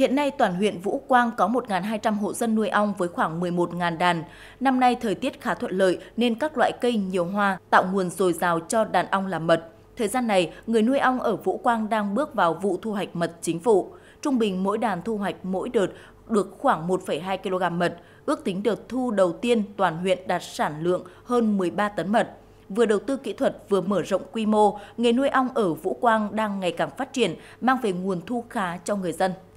Hiện nay toàn huyện Vũ Quang có 1.200 hộ dân nuôi ong với khoảng 11.000 đàn. Năm nay thời tiết khá thuận lợi nên các loại cây nhiều hoa tạo nguồn dồi dào cho đàn ong làm mật. Thời gian này, người nuôi ong ở Vũ Quang đang bước vào vụ thu hoạch mật chính vụ. Trung bình mỗi đàn thu hoạch mỗi đợt được khoảng 1,2 kg mật, ước tính đợt thu đầu tiên toàn huyện đạt sản lượng hơn 13 tấn mật vừa đầu tư kỹ thuật vừa mở rộng quy mô, nghề nuôi ong ở Vũ Quang đang ngày càng phát triển, mang về nguồn thu khá cho người dân.